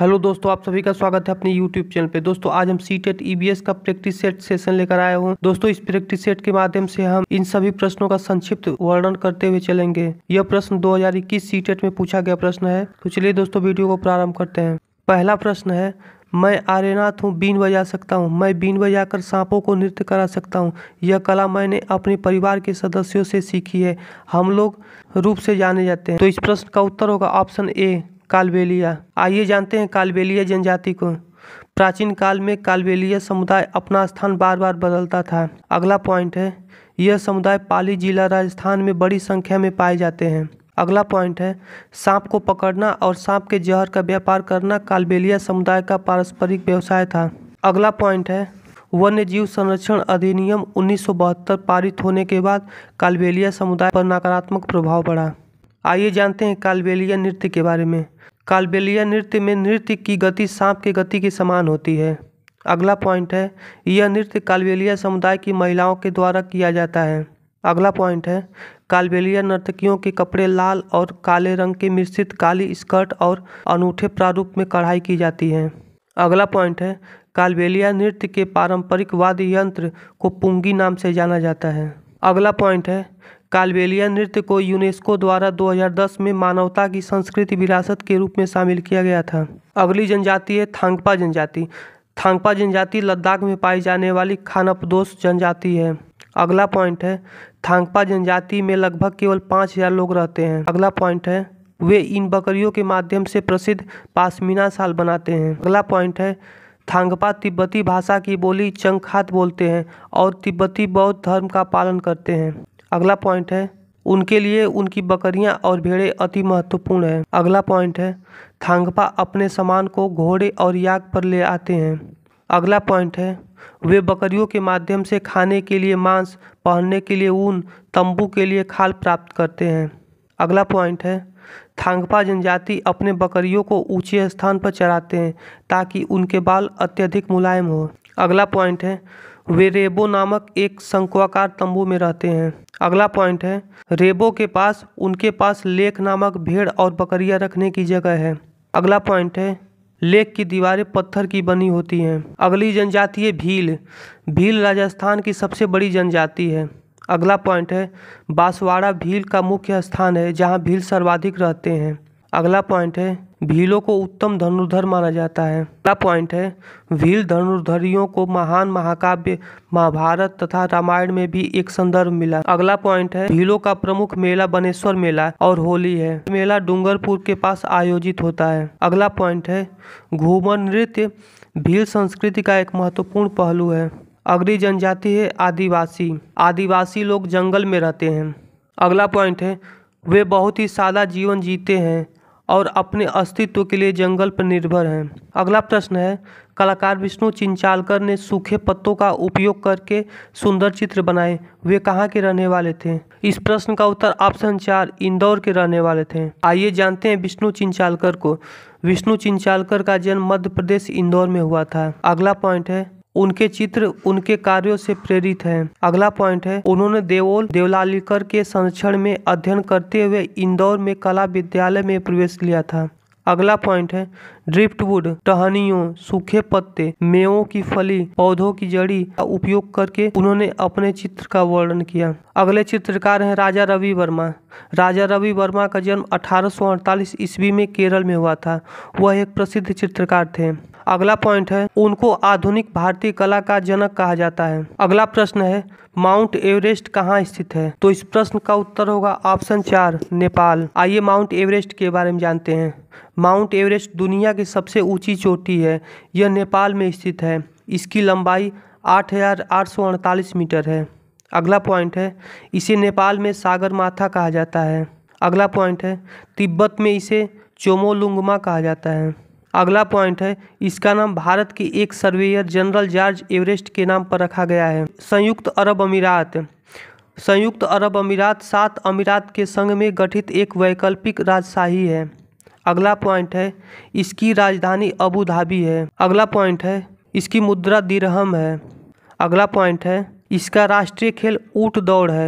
hello दोस्तों आप सभी का स्वागत है अपने यूट्यूब चैनल पे दोस्तों आज हम सी टेट e e का प्रैक्टिस सेट सेशन लेकर आए हूँ दोस्तों इस प्रैक्टिस सेट के माध्यम से हम इन सभी प्रश्नों का संक्षिप्त वर्णन करते हुए चलेंगे यह प्रश्न 2021 सी टेट में पूछा गया प्रश्न है तो चलिए दोस्तों वीडियो को प्रारंभ करते हैं पहला प्रश्न है मैं आर्यनाथ हूँ बीन बजा सकता हूँ मैं बीन बजाकर सांपों को नृत्य करा सकता हूँ यह कला मैंने अपने परिवार के सदस्यों से सीखी है हम लोग रूप से जाने जाते हैं तो इस प्रश्न का उत्तर होगा ऑप्शन ए कालबेलिया आइए जानते हैं कालबेलिया जनजाति को प्राचीन काल में कालबेलिया समुदाय अपना स्थान बार बार बदलता था अगला पॉइंट है यह समुदाय पाली जिला राजस्थान में बड़ी संख्या में पाए जाते हैं अगला पॉइंट है सांप को पकड़ना और सांप के जहर का व्यापार करना कालबेलिया समुदाय का पारस्परिक व्यवसाय था अगला पॉइंट है वन्य जीव संरक्षण अधिनियम उन्नीस पारित होने के बाद कालबेलिया समुदाय पर नकारात्मक प्रभाव पड़ा आइए जानते हैं कालबेलिया नृत्य के बारे में कालबेलिया नृत्य में नृत्य की गति सांप के गति के समान होती है अगला पॉइंट है यह नृत्य कालबेलिया समुदाय की महिलाओं के द्वारा किया जाता है अगला पॉइंट है कालबेलिया नर्तकियों के कपड़े लाल और काले रंग के मिश्रित काली स्कर्ट और अनूठे प्रारूप में कढ़ाई की जाती है अगला पॉइंट है कालबेलिया नृत्य के पारंपरिक वाद्य यंत्र को पुंगी नाम से जाना जाता है अगला पॉइंट है कालबेलिया नृत्य को यूनेस्को द्वारा 2010 में मानवता की संस्कृति विरासत के रूप में शामिल किया गया था अगली जनजाति है थांगपा जनजाति थांगपा जनजाति लद्दाख में पाई जाने वाली खानापदोस जनजाति है अगला पॉइंट है थांगपा जनजाति में लगभग केवल पाँच हज़ार लोग रहते हैं अगला पॉइंट है वे इन बकरियों के माध्यम से प्रसिद्ध पासमीना साल बनाते हैं अगला पॉइंट है थांगपा तिब्बती भाषा की बोली चंखात बोलते हैं और तिब्बती बौद्ध धर्म का पालन करते हैं अगला पॉइंट है उनके लिए उनकी बकरियां और भेड़े अति महत्वपूर्ण है अगला पॉइंट है थांगपा अपने सामान को घोड़े और याक पर ले आते हैं अगला पॉइंट है वे बकरियों के माध्यम से खाने के लिए मांस पहनने के लिए ऊन तंबू के लिए खाल प्राप्त करते हैं अगला पॉइंट है थांगपा जनजाति अपने बकरियों को ऊंचे स्थान पर चराते हैं ताकि उनके बाल अत्यधिक मुलायम हो अगला पॉइंट है वे रेबो नामक एक शंक्वाकार तंबू में रहते हैं अगला पॉइंट है रेबो के पास उनके पास लेक नामक भेड़ और बकरियां रखने की जगह है अगला पॉइंट है लेक की दीवारें पत्थर की बनी होती हैं अगली जनजाति है भील भील राजस्थान की सबसे बड़ी जनजाति है अगला पॉइंट है बांसवाड़ा भील का मुख्य स्थान है जहाँ भील सर्वाधिक रहते हैं अगला पॉइंट है भीलों को उत्तम धनुर्धर माना जाता है अगला पॉइंट है भील धनुर्धरियों को महान महाकाव्य महाभारत तथा रामायण में भी एक संदर्भ मिला अगला पॉइंट है भीलों का प्रमुख मेला बनेश्वर मेला और होली है मेला डूंगरपुर के पास आयोजित होता है अगला पॉइंट है घूमर नृत्य भील संस्कृति का एक महत्वपूर्ण पहलू है अगली जनजाति है आदिवासी आदिवासी लोग जंगल में रहते हैं अगला पॉइंट है वे बहुत ही सादा जीवन जीते हैं और अपने अस्तित्व के लिए जंगल पर निर्भर हैं अगला प्रश्न है कलाकार विष्णु चिंचालकर ने सूखे पत्तों का उपयोग करके सुंदर चित्र बनाए वे कहाँ के रहने वाले थे इस प्रश्न का उत्तर ऑप्शन चार इंदौर के रहने वाले थे आइए जानते हैं विष्णु चिंचालकर को विष्णु चिंचालकर का जन्म मध्य प्रदेश इंदौर में हुआ था अगला पॉइंट है उनके चित्र उनके कार्यों से प्रेरित हैं अगला पॉइंट है उन्होंने देवोल देवलालिकर के संरक्षण में अध्ययन करते हुए इंदौर में कला विद्यालय में प्रवेश लिया था अगला पॉइंट है ड्रिफ्टवुड टहनियों सूखे पत्ते मेवों की फली पौधों की जड़ी का उपयोग करके उन्होंने अपने चित्र का वर्णन किया अगले चित्रकार हैं राजा रवि वर्मा राजा रवि वर्मा का जन्म 1848 ईस्वी में केरल में हुआ था वह एक प्रसिद्ध चित्रकार थे अगला पॉइंट है उनको आधुनिक भारतीय कला का जनक कहा जाता है अगला प्रश्न है माउंट एवरेस्ट कहाँ स्थित है तो इस प्रश्न का उत्तर होगा ऑप्शन चार नेपाल आइए माउंट एवरेस्ट के बारे में जानते हैं माउंट एवरेस्ट दुनिया की सबसे ऊंची चोटी है यह नेपाल में स्थित है इसकी लंबाई आठ मीटर है अगला पॉइंट है इसे नेपाल में सागर माथा कहा जाता है अगला पॉइंट है तिब्बत में इसे चोमोलुंगमा कहा जाता है अगला पॉइंट है इसका नाम भारत के एक सर्वेयर जनरल जॉर्ज एवरेस्ट के नाम पर रखा गया है संयुक्त अरब अमीरात संयुक्त अरब अमीरात सात अमीरात के संघ में गठित एक वैकल्पिक राजशाही है अगला पॉइंट है इसकी राजधानी अबू धाबी है अगला पॉइंट है इसकी मुद्रा दिरहम है अगला पॉइंट है इसका राष्ट्रीय खेल ऊट दौड़ है